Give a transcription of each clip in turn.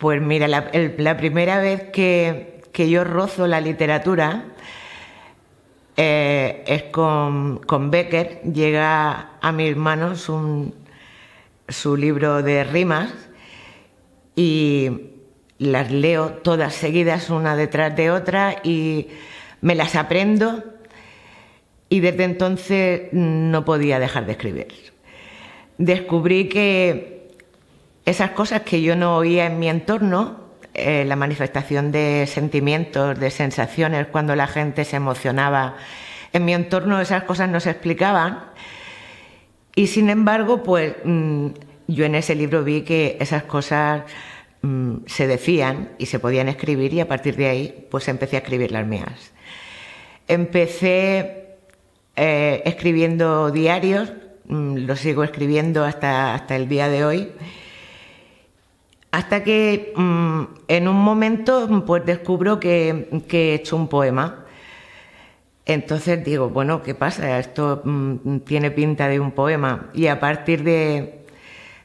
Pues mira, la, primera vez que, yo rozo la literatura eh, es con, Becker. Llega a mis manos su libro de rimas y las leo todas seguidas, una detrás de otra, y me las aprendo y desde entonces no podía dejar de escribir. Descubrí que esas cosas que yo no oía en mi entorno, eh, la manifestación de sentimientos, de sensaciones, cuando la gente se emocionaba, en mi entorno esas cosas no se explicaban. Y sin embargo, pues mm, yo en ese libro vi que esas cosas mm, se decían y se podían escribir y a partir de ahí pues empecé a escribir las mías. Empecé eh, escribiendo diarios, mm, lo sigo escribiendo hasta, hasta el día de hoy, hasta que mm, en un momento pues descubro que, he hecho un poema. Entonces digo, bueno, ¿qué pasa? Esto mm, tiene pinta de un poema. Y a partir de,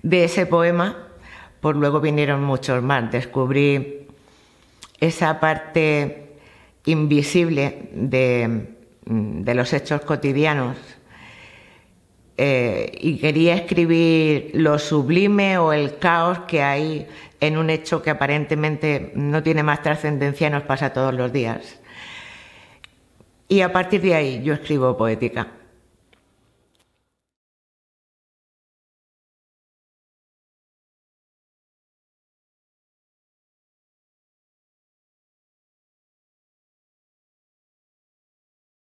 de ese poema, pues luego vinieron muchos más. Descubrí esa parte invisible de, Mm, de los hechos cotidianos. Eh, y quería escribir lo sublime o el caos que hay en un hecho que aparentemente no tiene más trascendencia nos pasa todos los días. Y a partir de ahí yo escribo poética.